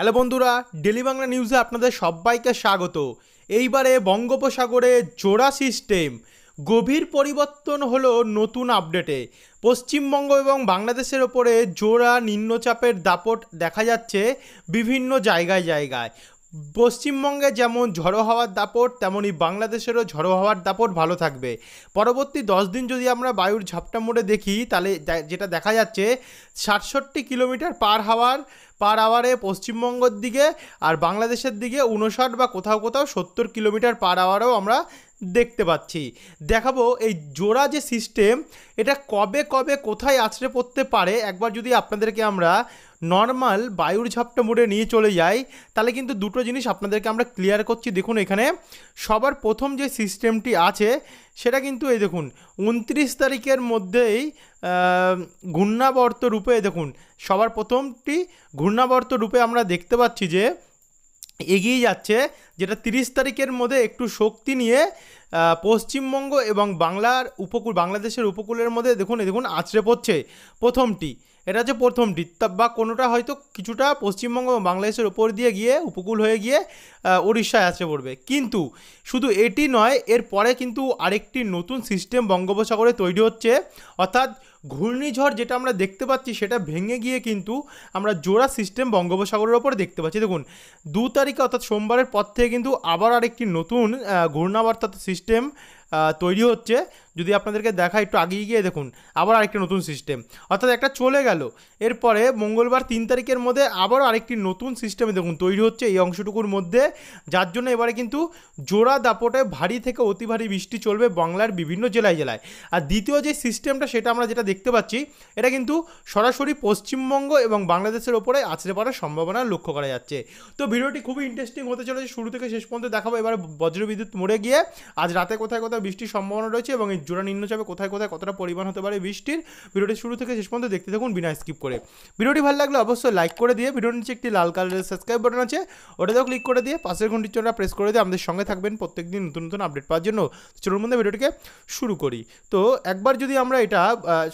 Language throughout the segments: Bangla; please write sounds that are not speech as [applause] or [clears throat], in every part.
হ্যালো বন্ধুরা ডেলি বাংলা নিউজে আপনাদের সবাইকে স্বাগত এইবারে বঙ্গোপসাগরে জোড়া সিস্টেম গভীর পরিবর্তন হলো নতুন আপডেটে পশ্চিমবঙ্গ এবং বাংলাদেশের ওপরে জোড়া নিম্নচাপের দাপট দেখা যাচ্ছে বিভিন্ন জায়গায় জায়গায় পশ্চিমবঙ্গে যেমন ঝড়ো হাওয়ার দাপট তেমনি বাংলাদেশেরও ঝড়ো হাওয়ার দাপট ভালো থাকবে পরবর্তী দশ দিন যদি আমরা বায়ুর ঝাপটা মোড়ে দেখি তাহলে যেটা দেখা যাচ্ছে সাতষট্টি কিলোমিটার পার হাওয়ার পার আওয়ারে পশ্চিমবঙ্গের দিকে আর বাংলাদেশের দিকে উনষাট বা কোথাও কোথাও সত্তর কিলোমিটার পার আওয়ারও আমরা দেখতে পাচ্ছি দেখাবো এই জোড়া যে সিস্টেম এটা কবে কবে কোথায় আছড়ে পড়তে পারে একবার যদি আপনাদেরকে আমরা নর্মাল বায়ুর ঝাপটা মোড়ে নিয়ে চলে যাই তাহলে কিন্তু দুটো জিনিস আপনাদেরকে আমরা ক্লিয়ার করছি দেখুন এখানে সবার প্রথম যে সিস্টেমটি আছে সেটা কিন্তু এই দেখুন উনত্রিশ তারিখের মধ্যেই ঘূর্ণাবর্ত রূপে দেখুন সবার প্রথমটি ঘূর্ণাবর্ত রূপে আমরা দেখতে পাচ্ছি যে এগিয়ে যাচ্ছে যেটা তিরিশ তারিখের মধ্যে একটু শক্তি নিয়ে পশ্চিমবঙ্গ এবং বাংলার উপকূল বাংলাদেশের উপকূলের মধ্যে দেখুন দেখুন আছড়ে পড়ছে প্রথমটি এটা হচ্ছে প্রথমটি বা কোনোটা হয়তো কিছুটা পশ্চিমবঙ্গ বাংলাদেশের ওপর দিয়ে গিয়ে উপকূল হয়ে গিয়ে উড়িষ্যায় আসে পড়বে কিন্তু শুধু এটি নয় এর পরে কিন্তু আরেকটি নতুন সিস্টেম বঙ্গোপসাগরে তৈরি হচ্ছে অর্থাৎ ঘূর্ণিঝড় যেটা আমরা দেখতে পাচ্ছি সেটা ভেঙে গিয়ে কিন্তু আমরা জোড়া সিস্টেম বঙ্গোপসাগরের ওপর দেখতে পাচ্ছি দেখুন দু তারিখে অর্থাৎ সোমবারের পর থেকে কিন্তু আবার আরেকটি নতুন ঘূর্ণাবার্তা সিস্টেম তৈরি হচ্ছে যদি আপনাদেরকে দেখা একটু আগিয়ে গিয়ে দেখুন আবার আরেকটি নতুন সিস্টেম অর্থাৎ একটা চলে গেল এরপরে মঙ্গলবার তিন তারিখের মধ্যে আবারও আরেকটি নতুন সিস্টেমে দেখুন তৈরি হচ্ছে এই অংশটুকুর মধ্যে যার জন্য এবারে কিন্তু জোড়া দাপটে ভারী থেকে অতি ভারী বৃষ্টি চলবে বাংলার বিভিন্ন জেলায় জেলায় আর দ্বিতীয় যে সিস্টেমটা সেটা আমরা যেটা দেখতে পাচ্ছি এটা কিন্তু সরাসরি পশ্চিমবঙ্গ এবং বাংলাদেশের ওপরে আছড়ে পড়ার সম্ভাবনা লক্ষ্য করা যাচ্ছে তো ভিডিওটি খুবই ইন্টারেস্টিং হতে চলেছে শুরু থেকে শেষ পর্যন্ত দেখাবো এবার বজ্রবিদ্যুৎ মরে গিয়ে আজ রাতে কোথায় কোথায় বৃষ্টির সম্ভাবনা রয়েছে এবং এই জোড়া নিম্নচাপে কোথায় কোথায় কতটা পরিমাণ হতে পারে বৃষ্টির ভিডিওটি শুরু থেকে শেষ পর্যন্ত দেখতে থাকুন বিনা স্কিপ করে ভিডিওটি ভালো লাগলে অবশ্যই লাইক করে দিয়ে ভিডিওর নিচে একটি লাল কালারের সাবস্ক্রাইব বাটন আছে ওটাতেও ক্লিক করে দিয়ে পাশের ঘন্টির জন্য প্রেস করে দিয়ে আমাদের সঙ্গে থাকবেন প্রত্যেকদিন নতুন নতুন আপডেট পাওয়ার জন্য চলুন মধ্যে ভিডিওটিকে শুরু করি তো একবার যদি আমরা এটা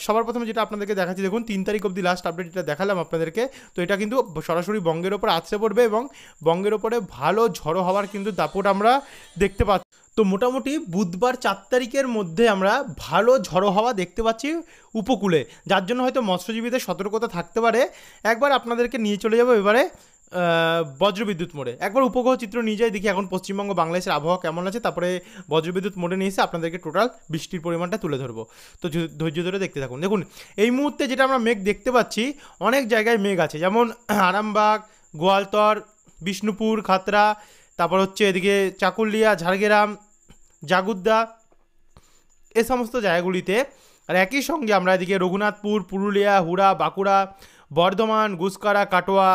সবার প্রথমে যেটা আপনাদেরকে দেখাচ্ছি দেখুন তিন তারিখ অবধি লাস্ট আপডেট যেটা দেখালাম আপনাদেরকে তো এটা কিন্তু সরাসরি বঙ্গের ওপর আছড়ে পড়বে এবং বঙ্গের ওপরে ভালো ঝড়ো হওয়ার কিন্তু দাপট আমরা দেখতে পাচ্ছি তো মোটামুটি বুধবার চার তারিখের মধ্যে আমরা ভালো ঝড়ো হাওয়া দেখতে পাচ্ছি উপকূলে যার জন্য হয়তো মৎস্যজীবীদের সতর্কতা থাকতে পারে একবার আপনাদেরকে নিয়ে চলে যাবো এবারে বজ্রবিদ্যুৎ মোড়ে একবার উপগ্রহ চিত্র নিয়ে যাই দেখি এখন পশ্চিমবঙ্গ বাংলাদেশের আবহাওয়া কেমন আছে তারপরে বজ্রবিদ্যুৎ মোড়ে নিয়ে এসে আপনাদেরকে টোটাল বৃষ্টির পরিমাণটা তুলে ধরবো তো ধৈর্য ধরে দেখতে থাকুন দেখুন এই মুহূর্তে যেটা আমরা মেঘ দেখতে পাচ্ছি অনেক জায়গায় মেঘ আছে যেমন [clears throat] আরামবাগ গোয়ালতর বিষ্ণুপুর খাতড়া তারপর হচ্ছে এদিকে চাকুলিয়া ঝাড়গ্রাম জাগুদ্দা এ সমস্ত জায়গাগুলিতে আর একই সঙ্গে আমরা এদিকে রঘুনাথপুর পুরুলিয়া হুড়া বাঁকুড়া বর্ধমান গুসকরা কাটোয়া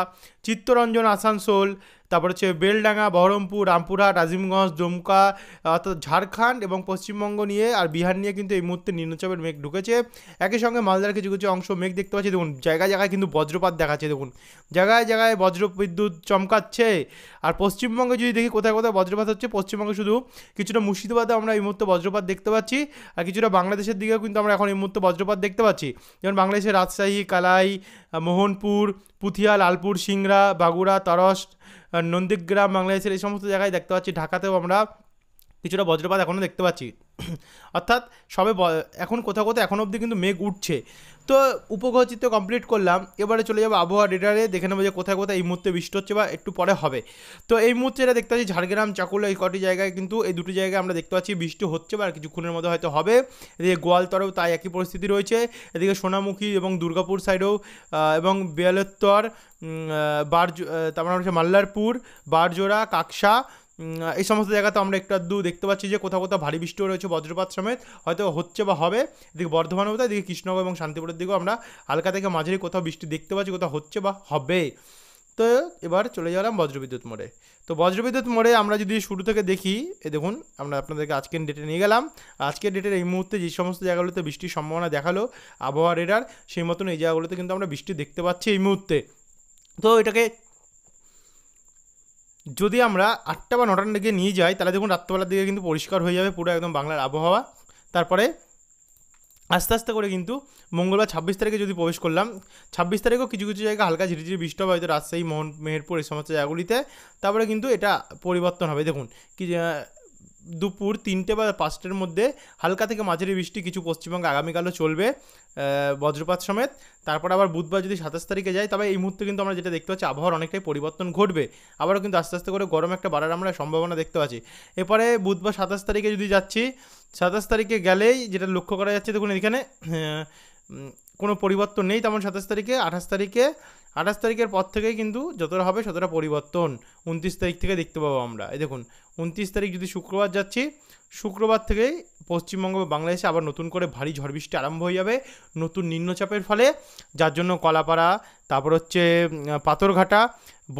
চিত্তরঞ্জন আসানসোল তারপর হচ্ছে বেলডাঙ্গা বহরমপুর রামপুরহাট আজিমগঞ্জ দুমকা অর্থাৎ ঝাড়খণ্ড এবং পশ্চিমবঙ্গ নিয়ে আর বিহার নিয়ে কিন্তু এই মুহূর্তে নিম্নচাপের মেঘ ঢুকেছে একই সঙ্গে মালদার কিছু কিছু অংশ মেঘ দেখতে পাচ্ছি দেখুন জায়গায় জায়গায় কিন্তু বজ্রপাত দেখাচ্ছে দেখুন জায়গায় জায়গায় বজ্র বিদ্যুৎ চমকাচ্ছে আর পশ্চিমবঙ্গে যদি দেখি কোথায় কোথায় বজ্রপাত হচ্ছে পশ্চিমবঙ্গে শুধু কিছুটা মুর্শিদাবাদে আমরা এই মুহূর্তে বজ্রপাত দেখতে পাচ্ছি আর কিছুটা বাংলাদেশের দিকেও কিন্তু আমরা এখন এই মুহূর্তে বজ্রপাত দেখতে পাচ্ছি যেমন বাংলাদেশের রাজশাহী কালাই মোহনপুর পুথিয়া লালপুর সিংড়া বাগুড়া তরস নন্দীগ্রাম বাংলাদেশের এই সমস্ত জায়গায় দেখতে পাচ্ছি ঢাকাতেও আমরা কিছুটা বজ্রপাত এখনও দেখতে পাচ্ছি [clears throat] অর্থাৎ সবে এখন কোথাও কোথাও এখন অবধি কিন্তু মেঘ উঠছে তো উপগ্রহ চিত্র কমপ্লিট করলাম এবারে চলে যাবো আবহাওয়া ডেটারে দেখে নেবো যে কোথায় কোথায় এই মুহূর্তে বৃষ্টি হচ্ছে বা একটু পরে হবে তো এই মুহূর্তে এটা দেখতে পাচ্ছি ঝাড়গ্রাম চাকুলা এই কটি জায়গায় কিন্তু এই দুটি জায়গায় আমরা দেখতে পাচ্ছি বৃষ্টি হচ্ছে বা কিছুক্ষণের মধ্যে হয়তো হবে এদিকে গোয়ালতরেও তাই একই পরিস্থিতি রয়েছে এদিকে সোনামুখী এবং দুর্গাপুর সাইডেও এবং বেয়ালত্তর বার তারপর মানে হচ্ছে মাল্লারপুর বারজোড়া কাকসা এই সমস্ত জায়গাতে আমরা একটু দু দেখতে পাচ্ছি যে কোথাও কোথাও ভারী বৃষ্টিও রয়েছে বজ্রপাত সমেত হয়তো হচ্ছে বা হবে এদিকে বর্ধমানের হতে এদিকে কৃষ্ণনগর এবং শান্তিপুরের দিকেও আমরা হালকা থেকে মাঝারি কোথাও বৃষ্টি দেখতে পাচ্ছি কোথাও হচ্ছে বা হবে তো এবার চলে গেলাম বজ্রবিদ্যুৎ মোড়ে তো বজ্রবিদ্যুৎ মোড়ে আমরা যদি শুরু থেকে দেখি এ দেখুন আমরা আপনাদেরকে আজকের ডেটে নিয়ে গেলাম আজকের ডেটের এই মুহূর্তে যে সমস্ত জায়গাগুলোতে বৃষ্টির সম্ভাবনা দেখালো আবহাওয়ার এরার সেই মতন এই জায়গাগুলোতে কিন্তু আমরা বৃষ্টি দেখতে পাচ্ছি এই মুহূর্তে তো এটাকে যদি আমরা আটটা বা নটার দিকে নিয়ে যাই তাহলে দেখুন রাত্রবেলার দিকে কিন্তু পরিষ্কার হয়ে যাবে পুরো একদম বাংলার আবহাওয়া তারপরে আস্তে আস্তে করে কিন্তু মঙ্গলবার ছাব্বিশ তারিখে যদি প্রবেশ করলাম ছাব্বিশ তারিখেও কিছু কিছু জায়গায় হালকা ঝিরিঝিরি বৃষ্টি হবে হয়তো রাজশাহী মোহন মেহেরপুর এই সমস্ত জায়গাগুলিতে তারপরে কিন্তু এটা পরিবর্তন হবে দেখুন কি দুপুর তিনটে বা পাঁচটার মধ্যে হালকা থেকে মাঝারি বৃষ্টি কিছু পশ্চিমবঙ্গে আগামীকালও চলবে বজ্রপাত সমেত তারপর আবার বুধবার যদি সাতাশ তারিখে যাই তবে এই মুহূর্তে কিন্তু আমরা যেটা দেখতে পাচ্ছি আবহাওয়ার অনেকটাই পরিবর্তন ঘটবে আবারও কিন্তু আস্তে আস্তে করে গরম একটা বাড়ার আমরা সম্ভাবনা দেখতে পাচ্ছি এরপরে বুধবার সাতাশ তারিখে যদি যাচ্ছি সাতাশ তারিখে গেলেই যেটা লক্ষ্য করা যাচ্ছে দেখুন এখানে হ্যাঁ, কোনো পরিবর্তন নেই তেমন সাতাশ তারিখে আঠাশ তারিখে আঠাশ তারিখের পর থেকেই কিন্তু যতটা হবে ততটা পরিবর্তন উনত্রিশ তারিখ থেকে দেখতে পাবো আমরা এই দেখুন উনত্রিশ তারিখ যদি শুক্রবার যাচ্ছি শুক্রবার থেকেই পশ্চিমবঙ্গ বা বাংলাদেশে আবার নতুন করে ভারী ঝড় বৃষ্টি আরম্ভ হয়ে যাবে নতুন নিম্নচাপের ফলে যার জন্য কলাপাড়া তারপর হচ্ছে পাথরঘাটা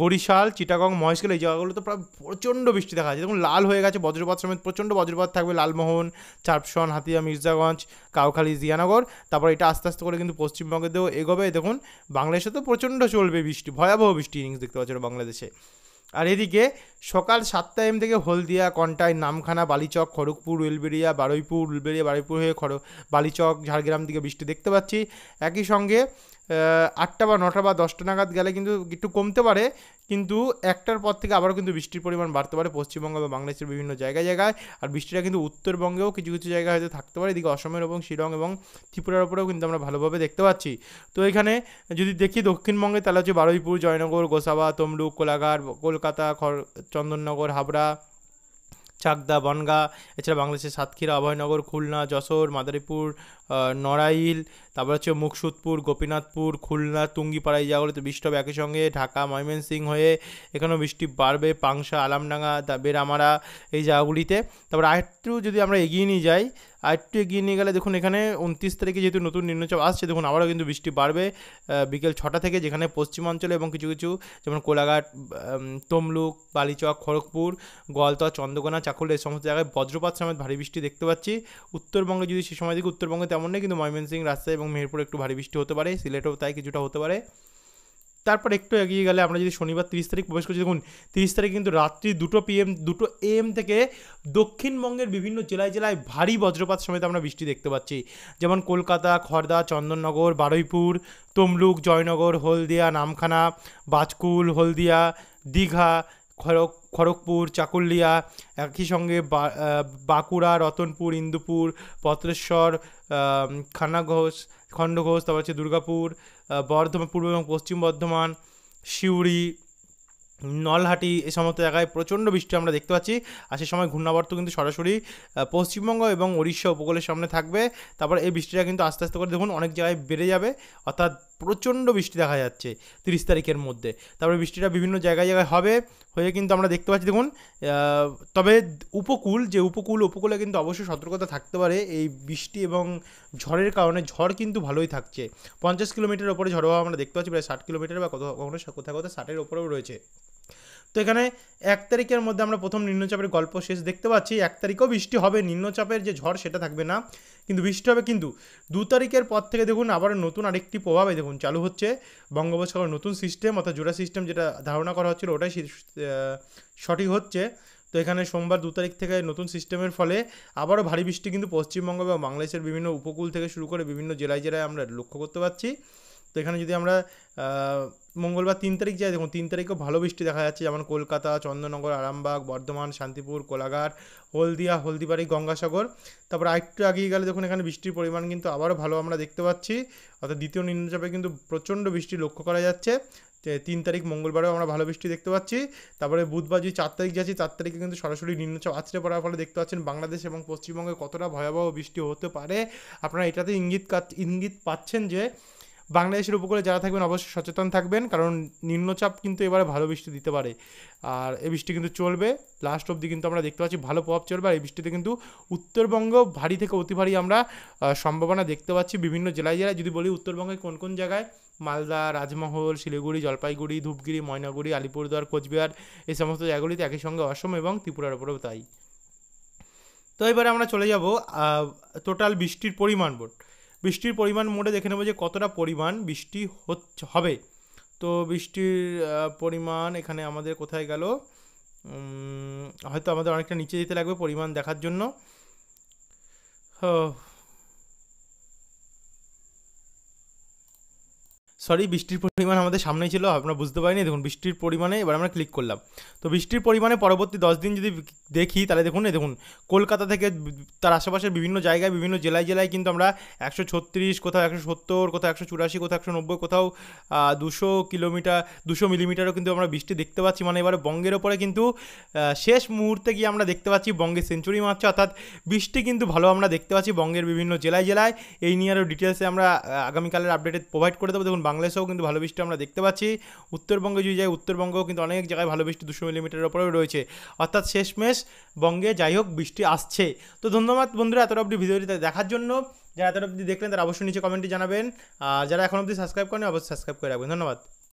বরিশাল চিটাগং মহেশখাল এই জায়গাগুলো তো প্রায় প্রচণ্ড বৃষ্টি দেখা যাচ্ছে দেখুন লাল হয়ে গেছে বজ্রপাত সমেত প্রচণ্ড বজ্রপাত থাকবে লালমোহন চারপসন হাতিয়া মির্জাগঞ্জ কাউখালী জিয়ানগর তারপর এটা আস্তে আস্তে করে কিন্তু পশ্চিমবঙ্গে দেবো এগোবে দেখুন বাংলাদেশে তো প্রচণ্ড চলবে বৃষ্টি ভয়াবহ বৃষ্টি ইনিংস দেখতে পাচ্ছ বাংলাদেশে আর এদিকে সকাল সাতটা এম থেকে হলদিয়া কন্টাই নামখানা বালিচক খড়গপুর উলবেড়িয়া বারুইপুর উলবেড়িয়া বারুইপুর হয়ে খড় বালিচক ঝাড়গ্রাম দিকে বৃষ্টি দেখতে পাচ্ছি একই সঙ্গে আটটা বা নটা বা দশটা নাগাদ গেলে কিন্তু একটু কমতে পারে কিন্তু একটার পর থেকে আবারও কিন্তু বৃষ্টির পরিমাণ বাড়তে পারে পশ্চিমবঙ্গ বা বাংলাদেশের বিভিন্ন জায়গায় জায়গায় আর বৃষ্টিটা কিন্তু উত্তরবঙ্গেও কিছু কিছু জায়গায় হয়তো থাকতে পারে এদিকে অসমের এবং শিলং এবং ত্রিপুরার উপরেও কিন্তু আমরা ভালোভাবে দেখতে পাচ্ছি তো এখানে যদি দেখি দক্ষিণবঙ্গে তাহলে হচ্ছে বারুইপুর জয়নগর গোসাবা তমলুক কোলাঘাট কলকাতা খড় চন্দননগর হাবড়া চাকদা বনগা এছাড়া বাংলাদেশের সাতক্ষীরা অভয়নগর খুলনা যশোর মাদারীপুর নড়াইল তারপর হচ্ছে মুকসুদপুর গোপীনাথপুর খুলনা তুঙ্গিপাড়া এই জায়গাগুলোতে বৃষ্টি হবে একই সঙ্গে ঢাকা ময়মনসিংহ হয়ে এখানেও বৃষ্টি বাড়বে পাংশা আলামডাঙ্গা বেরামারা এই জায়গাগুলিতে তারপর আরেকটু যদি আমরা এগিয়ে নিয়ে যাই আরেকটু এগিয়ে নিয়ে গেলে দেখুন এখানে উনত্রিশ তারিখে যেহেতু নতুন নিম্নচাপ আসছে দেখুন আবারও কিন্তু বৃষ্টি বাড়বে বিকেল ছটা থেকে যেখানে পশ্চিমাঞ্চলে এবং কিছু কিছু যেমন কোলাঘাট তমলুক বালিচক খড়গপুর গলতা চন্দ্রকোনা চাকুল এই সমস্ত জায়গায় বজ্রপাত সমেত ভারী বৃষ্টি দেখতে পাচ্ছি উত্তরবঙ্গে যদি সে সময় দেখি উত্তরবঙ্গে তেমন নেই কিন্তু ময়মনসিং রাজশাহী এবং মেহেরপুর একটু ভারী বৃষ্টি হতে পারে সিলেটেও তাই কিছুটা হতে পারে তারপর একটু এগিয়ে গেলে আমরা যদি শনিবার তিরিশ তারিখ প্রবেশ করছি দেখুন তিরিশ তারিখ কিন্তু রাত্রি দুটো পি এম দুটো এম থেকে দক্ষিণবঙ্গের বিভিন্ন জেলায় জেলায় ভারী বজ্রপাত সমেত আমরা বৃষ্টি দেখতে পাচ্ছি যেমন কলকাতা খড়দা চন্দননগর বারুইপুর তমলুক জয়নগর হলদিয়া নামখানা বাজকুল হলদিয়া দীঘা খড়গ খড়গপুর চাকুলিয়া একই সঙ্গে বাঁকুড়া রতনপুর ইন্দুপুর পত্রেশ্বর খানাঘোষ খণ্ডঘোষ তারপর হচ্ছে দুর্গাপুর বর্ধমান পূর্ব এবং পশ্চিম বর্ধমান সিউড়ি নলহাটি এ সমস্ত জায়গায় প্রচণ্ড বৃষ্টি আমরা দেখতে পাচ্ছি আর সে সময় ঘূর্ণাবর্ত কিন্তু সরাসরি পশ্চিমবঙ্গ এবং উড়িষ্যা উপকূলের সামনে থাকবে তারপর এই বৃষ্টিটা কিন্তু আস্তে আস্তে করে দেখুন অনেক জায়গায় বেড়ে যাবে অর্থাৎ প্রচণ্ড বৃষ্টি দেখা যাচ্ছে তিরিশ তারিখের মধ্যে তারপরে বৃষ্টিটা বিভিন্ন জায়গায় জায়গায় হবে হয়ে কিন্তু আমরা দেখতে পাচ্ছি দেখুন তবে উপকূল যে উপকূল উপকূলে কিন্তু অবশ্যই সতর্কতা থাকতে পারে এই বৃষ্টি এবং ঝড়ের কারণে ঝড় কিন্তু ভালোই থাকছে পঞ্চাশ কিলোমিটার ওপরে ঝড় হওয়া আমরা দেখতে পাচ্ছি প্রায় ষাট কিলোমিটার বা কোথাও কখনো কোথাও কোথাও ষাটের ওপরেও রয়েছে তো এখানে এক তারিখের মধ্যে আমরা প্রথম নিম্নচাপের গল্প শেষ দেখতে পাচ্ছি এক তারিখেও বৃষ্টি হবে নিম্নচাপের যে ঝড় সেটা থাকবে না কিন্তু বৃষ্টি হবে কিন্তু দু তারিখের পর থেকে দেখুন আবার নতুন আরেকটি প্রভাবে দেখুন চালু হচ্ছে বঙ্গোপসাগর নতুন সিস্টেম অর্থাৎ জোড়া সিস্টেম যেটা ধারণা করা হচ্ছিল ওটাই সঠিক হচ্ছে তো এখানে সোমবার দু তারিখ থেকে নতুন সিস্টেমের ফলে আবারও ভারী বৃষ্টি কিন্তু পশ্চিমবঙ্গ বা বাংলাদেশের বিভিন্ন উপকূল থেকে শুরু করে বিভিন্ন জেলায় জেলায় আমরা লক্ষ্য করতে পারছি তো এখানে যদি আমরা মঙ্গলবার তিন তারিখ যায় দেখুন তিন তারিখও ভালো বৃষ্টি দেখা যাচ্ছে যেমন কলকাতা চন্দ্রনগর আরামবাগ বর্ধমান শান্তিপুর কোলাঘাট হলদিয়া হলদিবাড়ি গঙ্গাসাগর তারপর আরেকটু আগিয়ে গেলে দেখুন এখানে বৃষ্টির পরিমাণ কিন্তু আবারও ভালো আমরা দেখতে পাচ্ছি অর্থাৎ দ্বিতীয় নিম্নচাপে কিন্তু প্রচণ্ড বৃষ্টি লক্ষ্য করা যাচ্ছে তিন তারিখ মঙ্গলবারেও আমরা ভালো বৃষ্টি দেখতে পাচ্ছি তারপরে বুধবার যে চার তারিখ যাচ্ছি চার তারিখে কিন্তু সরাসরি নিম্নচাপ আছড়ে পড়ার ফলে দেখতে পাচ্ছেন বাংলাদেশ এবং পশ্চিমবঙ্গে কতটা ভয়াবহ বৃষ্টি হতে পারে আপনারা এটাতে ইঙ্গিত ইঙ্গিত পাচ্ছেন যে বাংলাদেশের উপকূলে যারা থাকবেন অবশ্যই সচেতন থাকবেন কারণ নিম্নচাপ কিন্তু এবারে ভালো বৃষ্টি দিতে পারে আর এই বৃষ্টি কিন্তু চলবে লাস্ট অবধি কিন্তু আমরা দেখতে পাচ্ছি ভালো প্রভাব চলবে আর এই বৃষ্টিতে কিন্তু উত্তরবঙ্গ ভারী থেকে অতি ভারী আমরা সম্ভাবনা দেখতে পাচ্ছি বিভিন্ন জেলায় জেলায় যদি বলি উত্তরবঙ্গে কোন কোন জায়গায় মালদা রাজমহল শিলিগুড়ি জলপাইগুড়ি ধূপগিরি ময়নাগুড়ি আলিপুরদুয়ার কোচবিহার এই সমস্ত জায়গাগুলিতে একই সঙ্গে অসম এবং ত্রিপুরার উপরেও তাই তো এবারে আমরা চলে যাব টোটাল বৃষ্টির পরিমাণ বোর্ড বৃষ্টির পরিমাণ মোটে দেখে নেবো যে কতটা পরিমাণ বৃষ্টি হচ্ছে হবে তো বৃষ্টির পরিমাণ এখানে আমাদের কোথায় গেল হয়তো আমাদের অনেকটা নিচে যেতে লাগবে পরিমাণ দেখার জন্য সরি বৃষ্টির পরিমাণ আমাদের সামনেই ছিল আপনারা বুঝতে পারিনি দেখুন বৃষ্টির পরিমাণে এবার আমরা ক্লিক করলাম তো বৃষ্টির পরিমাণে পরবর্তী দশ দিন যদি দেখি তাহলে দেখুন দেখুন কলকাতা থেকে তার আশেপাশের বিভিন্ন জায়গায় বিভিন্ন জেলায় জেলায় কিন্তু আমরা একশো ছত্রিশ কোথাও একশো সত্তর কোথাও একশো চুরাশি কোথাও একশো নব্বই কোথাও দুশো কিলোমিটার দুশো মিলিমিটারও কিন্তু আমরা বৃষ্টি দেখতে পাচ্ছি মানে এবারে বঙ্গের ওপরে কিন্তু শেষ মুহূর্তে গিয়ে আমরা দেখতে পাচ্ছি বঙ্গে সেঞ্চুরি মারছে অর্থাৎ বৃষ্টি কিন্তু ভালো আমরা দেখতে পাচ্ছি বঙ্গের বিভিন্ন জেলায় জেলায় এই নিয়ে আরও ডিটেলসে আমরা আগামীকালের আপডেটে প্রোভাইড করে দেবো দেখুন বাংলাদেশেও কিন্তু ভালো বৃষ্টি আমরা দেখতে পাচ্ছি উত্তরবঙ্গে যদি যাই উত্তরবঙ্গেও কিন্তু অনেক জায়গায় ভালো বৃষ্টি দুশো মিলিমিটারের ওপরেও রয়েছে অর্থাৎ শেষমেশ বঙ্গে যাই হোক বৃষ্টি আসছে তো ধন্যবাদ বন্ধুরা এতটা অবধি ভিডিওটি দেখার জন্য যারা এতটা অবধি দেখলেন তারা অবশ্যই নিচে কমেন্টে জানাবেন আর যারা এখন অবধি সাবস্ক্রাইব করেন অবশ্যই সাবস্ক্রাইব করে রাখবেন ধন্যবাদ